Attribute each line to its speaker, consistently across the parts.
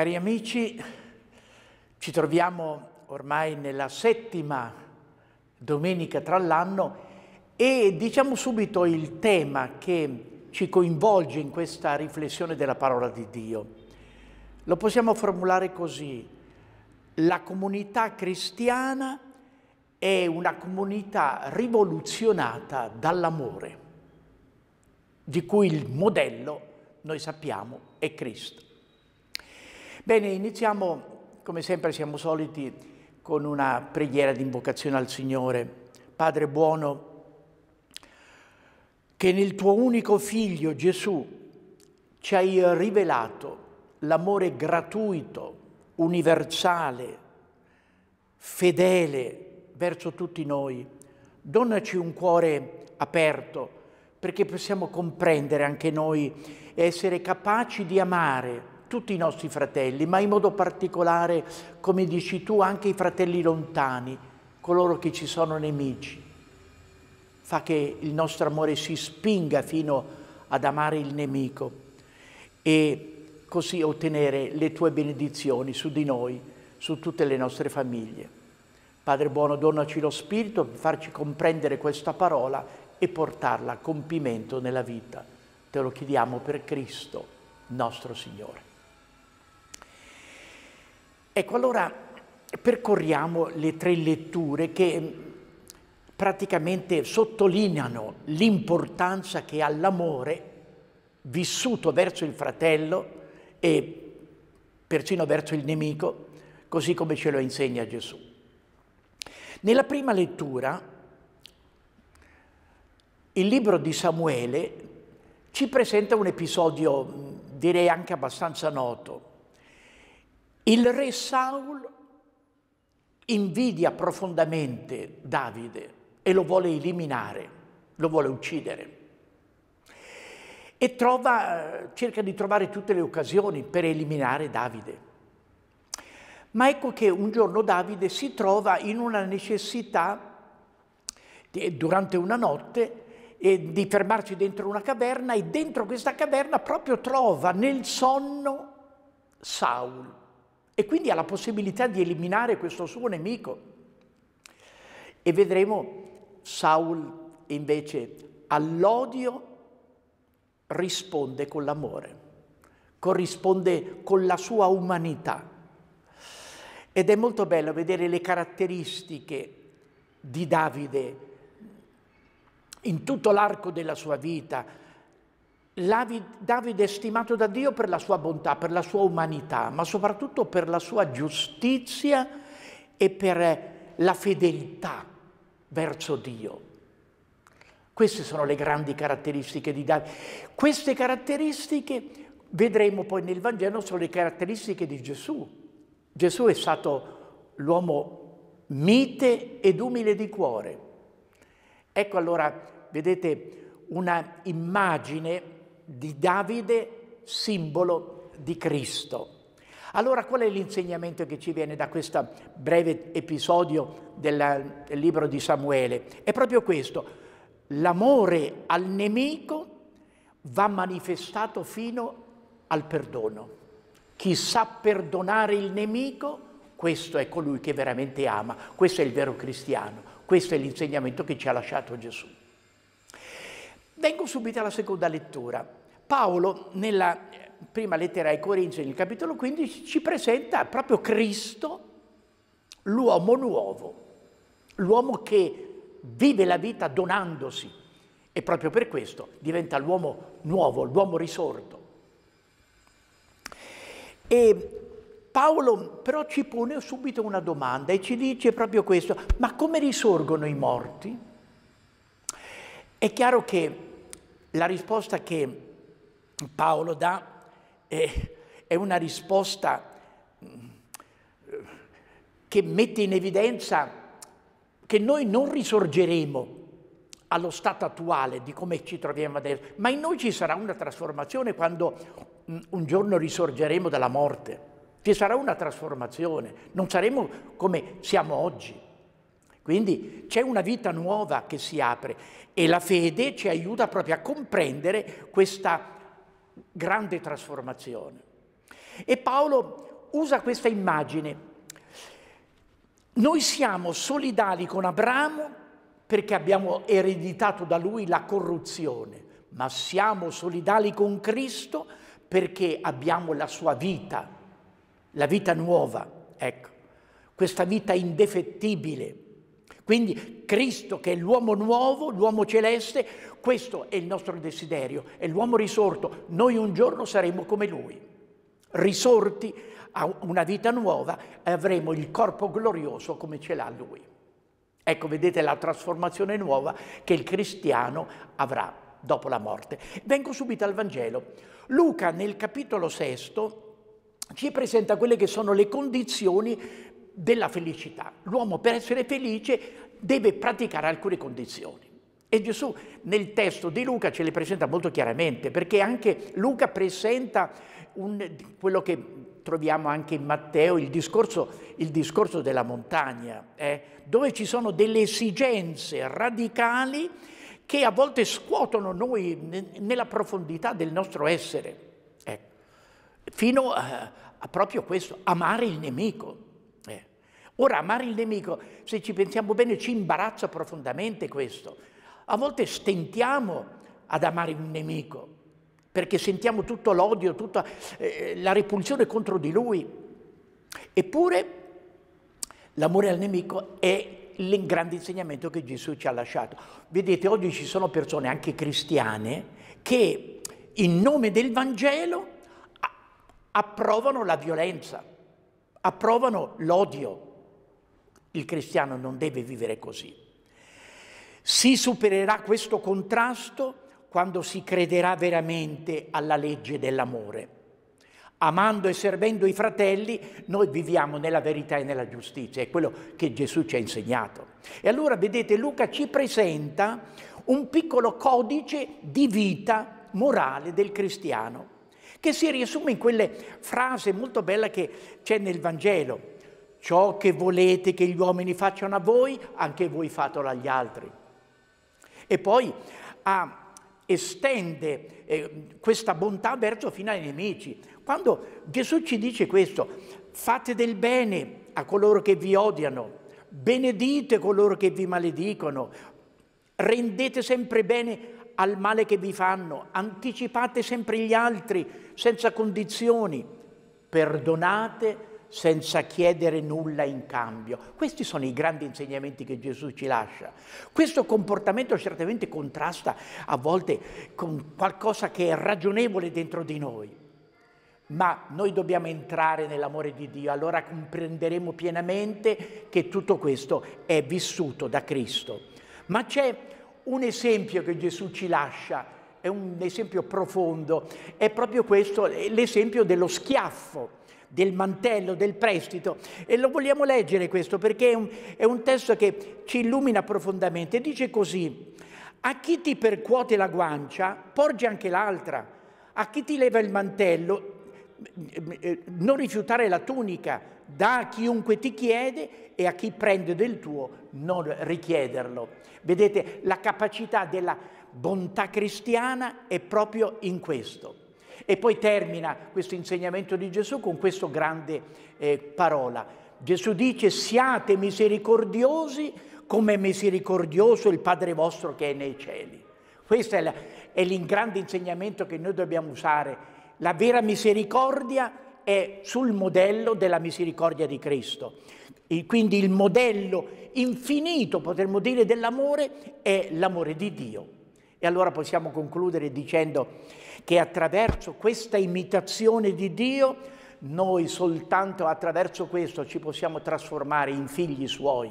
Speaker 1: Cari amici, ci troviamo ormai nella settima domenica tra l'anno e diciamo subito il tema che ci coinvolge in questa riflessione della parola di Dio. Lo possiamo formulare così, la comunità cristiana è una comunità rivoluzionata dall'amore, di cui il modello, noi sappiamo, è Cristo. Bene, iniziamo, come sempre siamo soliti, con una preghiera di invocazione al Signore. Padre buono, che nel tuo unico figlio Gesù ci hai rivelato l'amore gratuito, universale, fedele verso tutti noi. Donaci un cuore aperto perché possiamo comprendere anche noi e essere capaci di amare tutti i nostri fratelli, ma in modo particolare, come dici tu, anche i fratelli lontani, coloro che ci sono nemici. Fa che il nostro amore si spinga fino ad amare il nemico e così ottenere le tue benedizioni su di noi, su tutte le nostre famiglie. Padre buono, donaci lo Spirito per farci comprendere questa parola e portarla a compimento nella vita. Te lo chiediamo per Cristo, nostro Signore. Ecco, allora percorriamo le tre letture che mm, praticamente sottolineano l'importanza che ha l'amore vissuto verso il fratello e persino verso il nemico, così come ce lo insegna Gesù. Nella prima lettura, il libro di Samuele ci presenta un episodio, mm, direi anche abbastanza noto, il re Saul invidia profondamente Davide e lo vuole eliminare, lo vuole uccidere. E trova, cerca di trovare tutte le occasioni per eliminare Davide. Ma ecco che un giorno Davide si trova in una necessità, durante una notte, eh, di fermarci dentro una caverna e dentro questa caverna proprio trova nel sonno Saul e quindi ha la possibilità di eliminare questo suo nemico. E vedremo Saul invece all'odio risponde con l'amore, corrisponde con la sua umanità. Ed è molto bello vedere le caratteristiche di Davide in tutto l'arco della sua vita, Davide è stimato da Dio per la sua bontà, per la sua umanità, ma soprattutto per la sua giustizia e per la fedeltà verso Dio. Queste sono le grandi caratteristiche di Davide. Queste caratteristiche, vedremo poi nel Vangelo, sono le caratteristiche di Gesù. Gesù è stato l'uomo mite ed umile di cuore. Ecco allora, vedete, una immagine di Davide, simbolo di Cristo. Allora qual è l'insegnamento che ci viene da questo breve episodio del, del libro di Samuele? È proprio questo, l'amore al nemico va manifestato fino al perdono. Chi sa perdonare il nemico, questo è colui che veramente ama, questo è il vero cristiano, questo è l'insegnamento che ci ha lasciato Gesù. Vengo subito alla seconda lettura. Paolo nella eh, prima lettera ai Corinzi, nel capitolo 15, ci presenta proprio Cristo, l'uomo nuovo, l'uomo che vive la vita donandosi e proprio per questo diventa l'uomo nuovo, l'uomo risorto. E Paolo però ci pone subito una domanda e ci dice proprio questo, ma come risorgono i morti? È chiaro che la risposta che Paolo dà è, è una risposta mm, che mette in evidenza che noi non risorgeremo allo stato attuale di come ci troviamo adesso, ma in noi ci sarà una trasformazione quando mm, un giorno risorgeremo dalla morte. Ci sarà una trasformazione, non saremo come siamo oggi. Quindi c'è una vita nuova che si apre e la fede ci aiuta proprio a comprendere questa grande trasformazione. E Paolo usa questa immagine. Noi siamo solidali con Abramo perché abbiamo ereditato da lui la corruzione, ma siamo solidali con Cristo perché abbiamo la sua vita, la vita nuova, ecco, questa vita indefettibile quindi Cristo che è l'uomo nuovo, l'uomo celeste, questo è il nostro desiderio, è l'uomo risorto. Noi un giorno saremo come lui, risorti a una vita nuova e avremo il corpo glorioso come ce l'ha lui. Ecco, vedete la trasformazione nuova che il cristiano avrà dopo la morte. Vengo subito al Vangelo. Luca nel capitolo sesto ci presenta quelle che sono le condizioni della felicità. L'uomo per essere felice deve praticare alcune condizioni. E Gesù nel testo di Luca ce le presenta molto chiaramente, perché anche Luca presenta un, quello che troviamo anche in Matteo, il discorso, il discorso della montagna, eh, dove ci sono delle esigenze radicali che a volte scuotono noi nella profondità del nostro essere, eh, fino a, a proprio questo, amare il nemico. Ora, amare il nemico, se ci pensiamo bene, ci imbarazza profondamente questo. A volte stentiamo ad amare un nemico, perché sentiamo tutto l'odio, tutta eh, eh la repulsione contro di lui. Eppure l'amore al nemico è il grande insegnamento che Gesù ci ha lasciato. Vedete, oggi ci sono persone, anche cristiane, che in nome del Vangelo approvano la violenza, approvano l'odio, il cristiano non deve vivere così. Si supererà questo contrasto quando si crederà veramente alla legge dell'amore. Amando e servendo i fratelli, noi viviamo nella verità e nella giustizia, è quello che Gesù ci ha insegnato. E allora, vedete, Luca ci presenta un piccolo codice di vita morale del cristiano, che si riassume in quelle frasi molto belle che c'è nel Vangelo ciò che volete che gli uomini facciano a voi, anche voi fatelo agli altri. E poi ah, estende eh, questa bontà verso fino ai nemici. Quando Gesù ci dice questo, fate del bene a coloro che vi odiano, benedite coloro che vi maledicono, rendete sempre bene al male che vi fanno, anticipate sempre gli altri senza condizioni, perdonate senza chiedere nulla in cambio. Questi sono i grandi insegnamenti che Gesù ci lascia. Questo comportamento certamente contrasta a volte con qualcosa che è ragionevole dentro di noi, ma noi dobbiamo entrare nell'amore di Dio, allora comprenderemo pienamente che tutto questo è vissuto da Cristo. Ma c'è un esempio che Gesù ci lascia è un esempio profondo, è proprio questo l'esempio dello schiaffo, del mantello, del prestito. E lo vogliamo leggere questo perché è un, è un testo che ci illumina profondamente. Dice così, a chi ti percuote la guancia, porgi anche l'altra. A chi ti leva il mantello, eh, non rifiutare la tunica, da a chiunque ti chiede e a chi prende del tuo, non richiederlo. Vedete la capacità della bontà cristiana è proprio in questo. E poi termina questo insegnamento di Gesù con questa grande eh, parola. Gesù dice siate misericordiosi come è misericordioso il Padre vostro che è nei cieli. Questo è il grande insegnamento che noi dobbiamo usare. La vera misericordia è sul modello della misericordia di Cristo. E quindi il modello infinito, potremmo dire, dell'amore è l'amore di Dio. E allora possiamo concludere dicendo che attraverso questa imitazione di Dio, noi soltanto attraverso questo ci possiamo trasformare in figli suoi,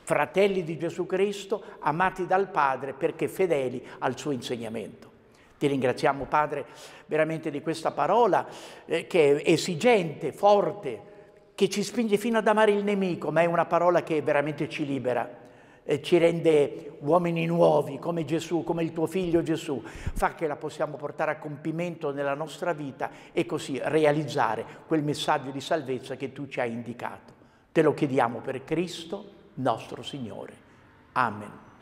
Speaker 1: fratelli di Gesù Cristo, amati dal Padre perché fedeli al suo insegnamento. Ti ringraziamo Padre veramente di questa parola eh, che è esigente, forte, che ci spinge fino ad amare il nemico, ma è una parola che veramente ci libera eh, ci rende uomini nuovi come Gesù, come il tuo figlio Gesù, fa che la possiamo portare a compimento nella nostra vita e così realizzare quel messaggio di salvezza che tu ci hai indicato. Te lo chiediamo per Cristo nostro Signore. Amen.